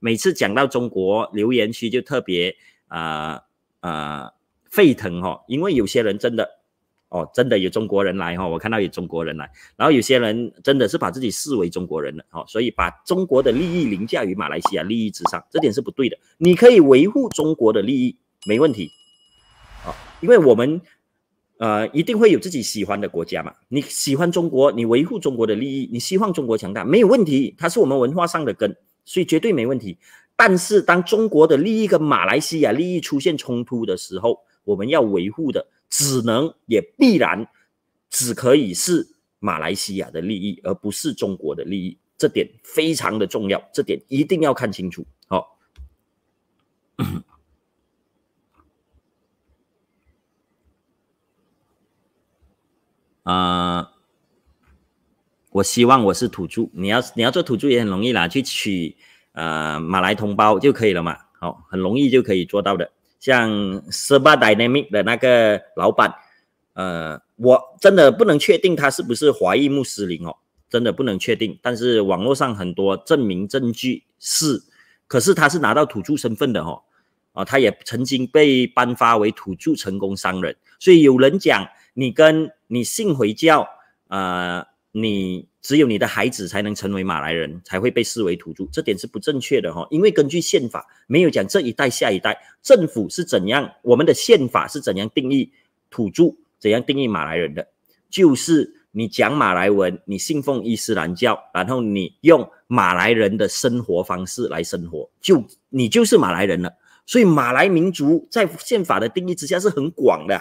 每次讲到中国留言区就特别啊啊沸腾哈，因为有些人真的哦，真的有中国人来哈，我看到有中国人来，然后有些人真的是把自己视为中国人了哦，所以把中国的利益凌驾于马来西亚利益之上，这点是不对的。你可以维护中国的利益，没问题，哦，因为我们呃一定会有自己喜欢的国家嘛，你喜欢中国，你维护中国的利益，你希望中国强大，没有问题，它是我们文化上的根。所以绝对没问题，但是当中国的利益跟马来西亚利益出现冲突的时候，我们要维护的只能也必然只可以是马来西亚的利益，而不是中国的利益。这点非常的重要，这点一定要看清楚。好，啊。我希望我是土著，你要你要做土著也很容易啦，去取呃，马来同胞就可以了嘛，好，很容易就可以做到的。像 Sub Dynamic 的那个老板，呃，我真的不能确定他是不是华裔穆斯林哦，真的不能确定。但是网络上很多证明证据是，可是他是拿到土著身份的哦，啊，他也曾经被颁发为土著成功商人，所以有人讲你跟你信回教，呃。你只有你的孩子才能成为马来人才会被视为土著，这点是不正确的哈。因为根据宪法没有讲这一代下一代政府是怎样，我们的宪法是怎样定义土著，怎样定义马来人的，就是你讲马来文，你信奉伊斯兰教，然后你用马来人的生活方式来生活，就你就是马来人了。所以马来民族在宪法的定义之下是很广的。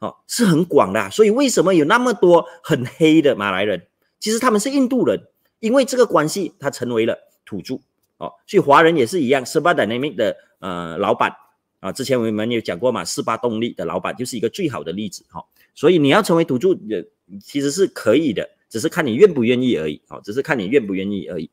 哦，是很广的，所以为什么有那么多很黑的马来人？其实他们是印度人，因为这个关系，他成为了土著。哦，所以华人也是一样。斯八达那边的呃老板啊，之前我们有讲过嘛，斯八动力的老板就是一个最好的例子。哈，所以你要成为土著也其实是可以的，只是看你愿不愿意而已。哦，只是看你愿不愿意而已。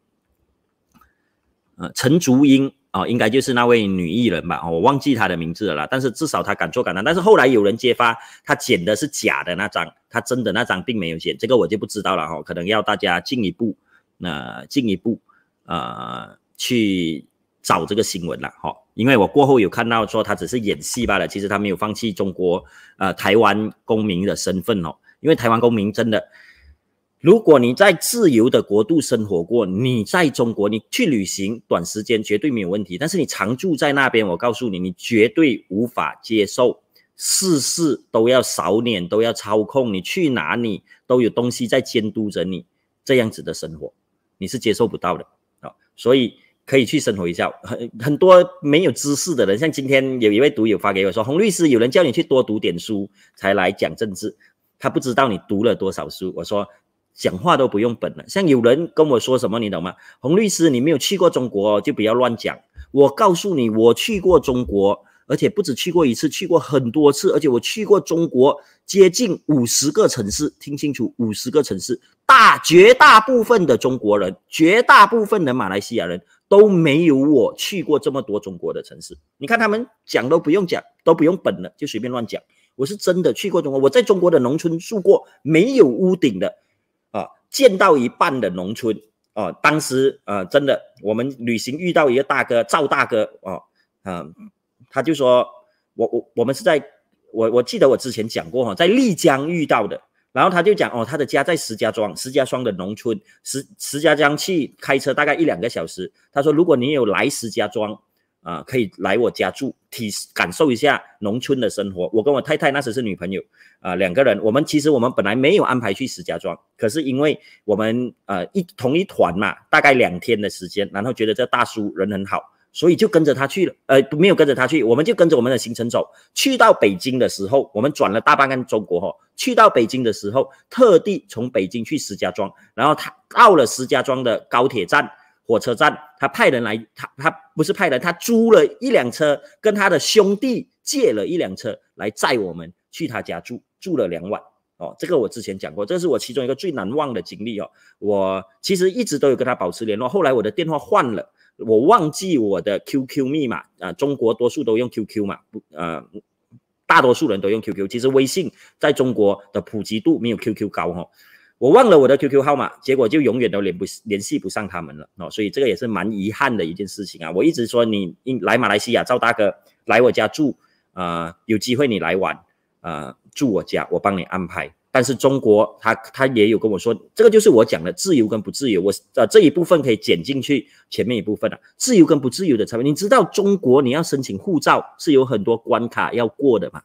啊，陈竹英。哦，应该就是那位女艺人吧，我忘记她的名字了啦。但是至少她敢做敢当。但是后来有人揭发她剪的是假的那张，她真的那张并没有剪，这个我就不知道了哈。可能要大家进一步，那进一步，呃，去找这个新闻了哈。因为我过后有看到说她只是演戏罢了，其实她没有放弃中国呃台湾公民的身份哦，因为台湾公民真的。如果你在自由的国度生活过，你在中国，你去旅行，短时间绝对没有问题。但是你常住在那边，我告诉你，你绝对无法接受，事事都要扫脸，都要操控，你去哪里都有东西在监督着你，这样子的生活，你是接受不到的啊。所以可以去生活一下。很很多没有知识的人，像今天有一位读友发给我说：“洪律师，有人叫你去多读点书才来讲政治，他不知道你读了多少书。”我说。讲话都不用本了，像有人跟我说什么，你懂吗？洪律师，你没有去过中国，就不要乱讲。我告诉你，我去过中国，而且不止去过一次，去过很多次，而且我去过中国接近五十个城市，听清楚，五十个城市。大绝大部分的中国人，绝大部分的马来西亚人都没有我去过这么多中国的城市。你看他们讲都不用讲，都不用本了，就随便乱讲。我是真的去过中国，我在中国的农村住过，没有屋顶的。建到一半的农村哦，当时呃，真的，我们旅行遇到一个大哥，赵大哥哦，啊，他就说我我我们是在我我记得我之前讲过哈，在丽江遇到的，然后他就讲哦，他的家在石家庄，石家庄的农村，石石家庄去开车大概一两个小时，他说如果你有来石家庄。啊，可以来我家住，体感受一下农村的生活。我跟我太太那时是女朋友，啊，两个人。我们其实我们本来没有安排去石家庄，可是因为我们呃一同一团嘛，大概两天的时间，然后觉得这大叔人很好，所以就跟着他去了。呃，没有跟着他去，我们就跟着我们的行程走去到北京的时候，我们转了大半个中国哈。去到北京的时候，特地从北京去石家庄，然后他到了石家庄的高铁站。火车站，他派人来，他他不是派人，他租了一辆车，跟他的兄弟借了一辆车来载我们去他家住，住了两晚。哦，这个我之前讲过，这是我其中一个最难忘的经历哦。我其实一直都有跟他保持联络，后来我的电话换了，我忘记我的 QQ 密码啊。中国多数都用 QQ 嘛，不呃，大多数人都用 QQ。其实微信在中国的普及度没有 QQ 高哦。我忘了我的 QQ 号码，结果就永远都联不联系不上他们了哦，所以这个也是蛮遗憾的一件事情啊。我一直说你来马来西亚，赵大哥来我家住，呃，有机会你来玩，呃，住我家，我帮你安排。但是中国他他也有跟我说，这个就是我讲的自由跟不自由，我呃这一部分可以减进去前面一部分啊，自由跟不自由的差别。你知道中国你要申请护照是有很多关卡要过的嘛？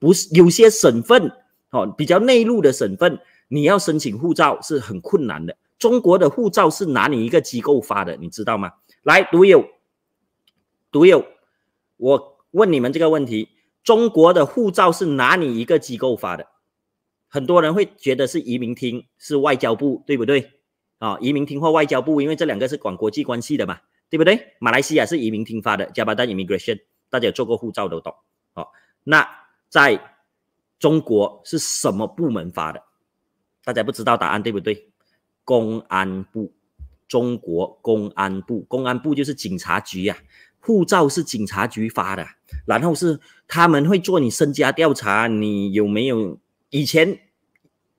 不是有些省份哦，比较内陆的省份。你要申请护照是很困难的。中国的护照是哪里一个机构发的，你知道吗？来，独有，独有，我问你们这个问题：中国的护照是哪里一个机构发的？很多人会觉得是移民厅是外交部，对不对？啊，移民厅或外交部，因为这两个是管国际关系的嘛，对不对？马来西亚是移民厅发的，加拿大 Immigration，大家做过护照都懂。好，那在中国是什么部门发的？大家不知道答案对不对？公安部，中国公安部，公安部就是警察局呀。护照是警察局发的，然后是他们会做你身家调查，你有没有以前，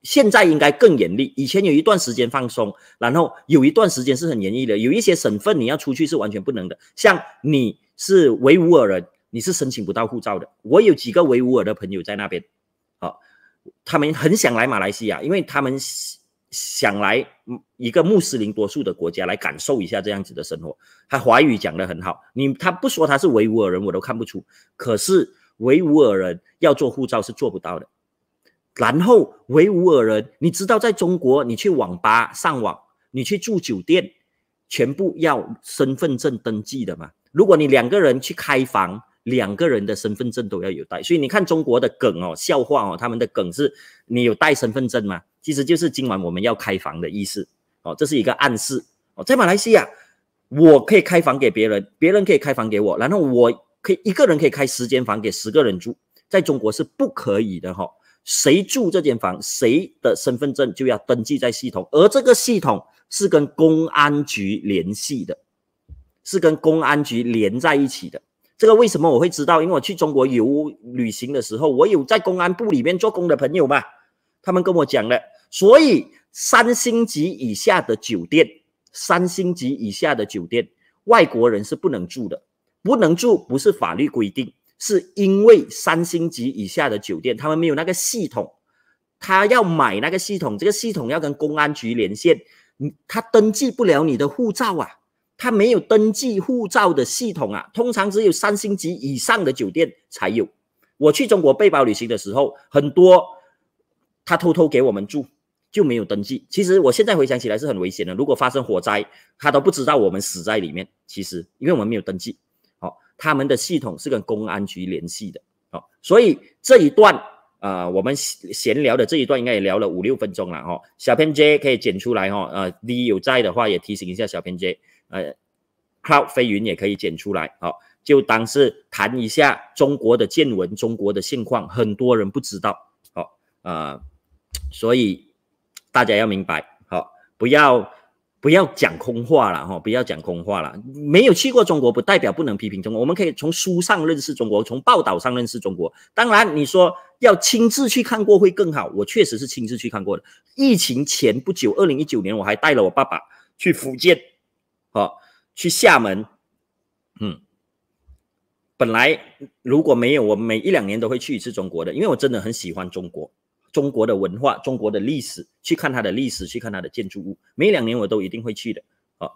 现在应该更严厉。以前有一段时间放松，然后有一段时间是很严厉的。有一些省份你要出去是完全不能的，像你是维吾尔人，你是申请不到护照的。我有几个维吾尔的朋友在那边。他们很想来马来西亚，因为他们想来一个穆斯林多数的国家来感受一下这样子的生活。他华语讲得很好，你他不说他是维吾尔人我都看不出。可是维吾尔人要做护照是做不到的。然后维吾尔人，你知道在中国你去网吧上网，你去住酒店，全部要身份证登记的嘛？如果你两个人去开房。两个人的身份证都要有带，所以你看中国的梗哦，笑话哦，他们的梗是你有带身份证吗？其实就是今晚我们要开房的意思哦，这是一个暗示哦。在马来西亚，我可以开房给别人，别人可以开房给我，然后我可以一个人可以开十间房给十个人住，在中国是不可以的哈。谁住这间房，谁的身份证就要登记在系统，而这个系统是跟公安局联系的，是跟公安局连在一起的。这个为什么我会知道？因为我去中国游旅行的时候，我有在公安部里面做工的朋友嘛，他们跟我讲了。所以三星级以下的酒店，三星级以下的酒店，外国人是不能住的。不能住不是法律规定，是因为三星级以下的酒店，他们没有那个系统，他要买那个系统，这个系统要跟公安局连线，你他登记不了你的护照啊。他没有登记护照的系统啊，通常只有三星级以上的酒店才有。我去中国背包旅行的时候，很多他偷偷给我们住，就没有登记。其实我现在回想起来是很危险的，如果发生火灾，他都不知道我们死在里面。其实因为我们没有登记，好，他们的系统是跟公安局联系的，好，所以这一段。啊，我们闲聊的这一段应该也聊了五六分钟了哈，小偏 J 可以剪出来哈，呃，D 有在的话也提醒一下小偏 J，呃，Cloud 飞云也可以剪出来，好，就当是谈一下中国的见闻，中国的现况，很多人不知道，好，呃，所以大家要明白，好，不要。不要讲空话了，哈！不要讲空话了。没有去过中国，不代表不能批评中国。我们可以从书上认识中国，从报道上认识中国。当然，你说要亲自去看过会更好。我确实是亲自去看过的。疫情前不久，二零一九年，我还带了我爸爸去福建，好，去厦门。嗯，本来如果没有我，每一两年都会去一次中国的，因为我真的很喜欢中国。中国的文化，中国的历史，去看它的历史，去看它的建筑物。每两年我都一定会去的啊！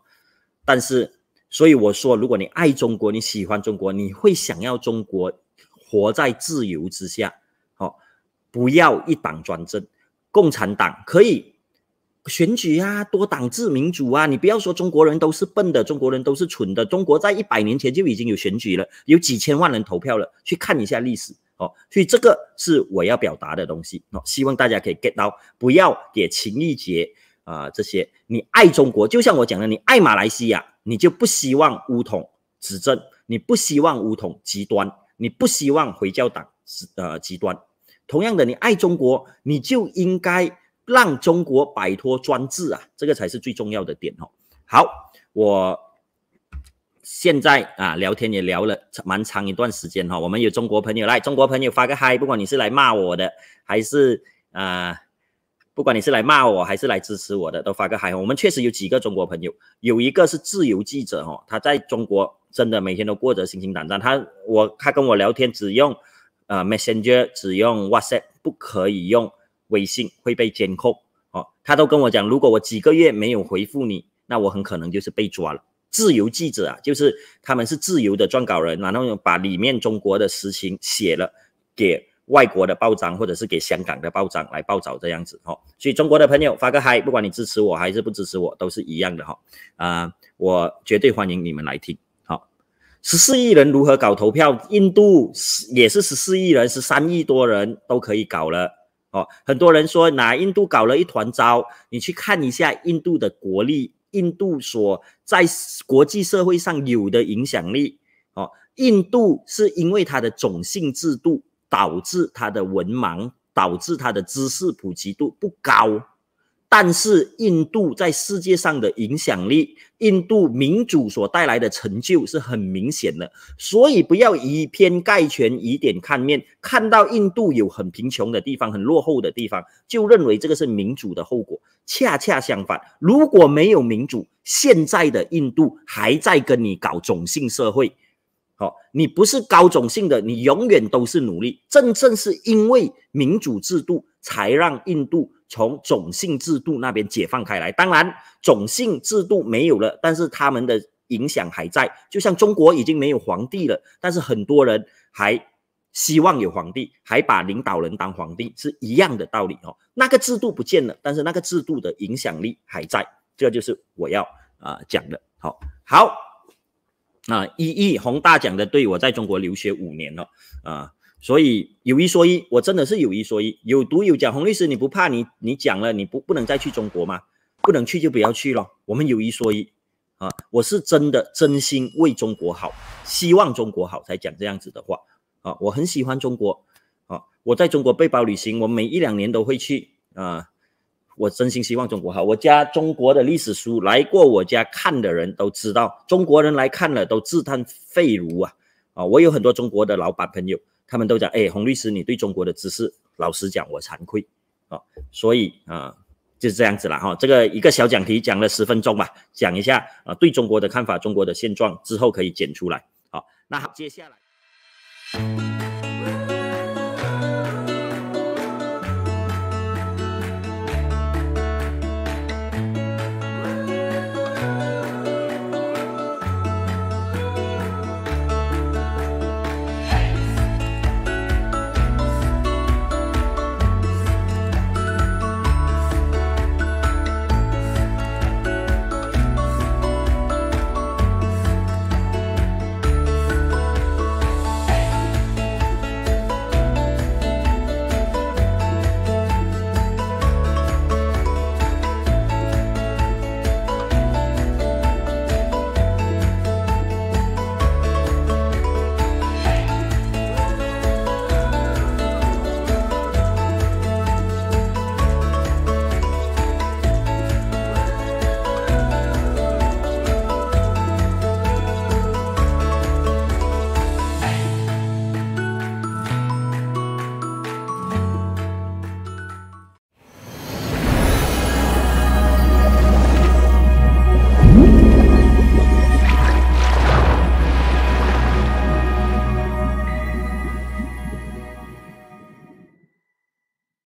但是，所以我说，如果你爱中国，你喜欢中国，你会想要中国活在自由之下，好，不要一党专政，共产党可以。选举啊，多党制民主啊！你不要说中国人都是笨的，中国人都是蠢的。中国在一百年前就已经有选举了，有几千万人投票了。去看一下历史哦，所以这个是我要表达的东西哦。希望大家可以 get 到，不要给情意节啊这些。你爱中国，就像我讲的，你爱马来西亚，你就不希望乌统执政，你不希望乌统极端，你不希望回教党是呃极端。同样的，你爱中国，你就应该。让中国摆脱专制啊，这个才是最重要的点哦。好，我现在啊聊天也聊了蛮长一段时间哈。我们有中国朋友来，中国朋友发个嗨，不管你是来骂我的，还是啊，不管你是来骂我还是来支持我的，都发个嗨。我们确实有几个中国朋友，有一个是自由记者哦，他在中国真的每天都过着心惊胆战。他我他跟我聊天只用啊 Messenger，只用 WhatsApp，不可以用。微信会被监控哦，他都跟我讲，如果我几个月没有回复你，那我很可能就是被抓了。自由记者啊，就是他们是自由的撰稿人，然后把里面中国的实情写了，给外国的报章或者是给香港的报章来报道这样子哦。所以中国的朋友发个嗨，不管你支持我还是不支持我，都是一样的哈。啊，我绝对欢迎你们来听。好，十四亿人如何搞投票？印度也是十四亿人，十三亿多人都可以搞了。哦，很多人说拿印度搞了一团糟，你去看一下印度的国力，印度所在国际社会上有的影响力。哦，印度是因为它的种姓制度导致它的文盲，导致它的知识普及度不高。但是印度在世界上的影响力，印度民主所带来的成就是很明显的，所以不要以偏概全，以点看面，看到印度有很贫穷的地方、很落后的地方，就认为这个是民主的后果。恰恰相反，如果没有民主，现在的印度还在跟你搞种姓社会。好，你不是高种姓的，你永远都是奴隶。正正是因为民主制度，才让印度。从种姓制度那边解放开来，当然种姓制度没有了，但是他们的影响还在。就像中国已经没有皇帝了，但是很多人还希望有皇帝，还把领导人当皇帝是一样的道理哦。那个制度不见了，但是那个制度的影响力还在，这就是我要啊讲的。好，好，那一亿红大奖的，对我在中国留学五年了啊。所以有一说一，我真的是有一说一，有毒有假。洪律师，你不怕你你讲了你不不能再去中国吗？不能去就不要去了。我们有一说一啊，我是真的真心为中国好，希望中国好才讲这样子的话啊。我很喜欢中国啊，我在中国背包旅行，我每一两年都会去啊。我真心希望中国好。我家中国的历史书来过我家看的人都知道，中国人来看了都自叹费如啊啊！我有很多中国的老板朋友。他们都讲，哎，洪律师，你对中国的知识，老实讲，我惭愧，啊，所以啊，就是这样子了哈。这个一个小讲题讲了十分钟吧，讲一下啊对中国的看法，中国的现状之后可以剪出来，好，那好，接下来。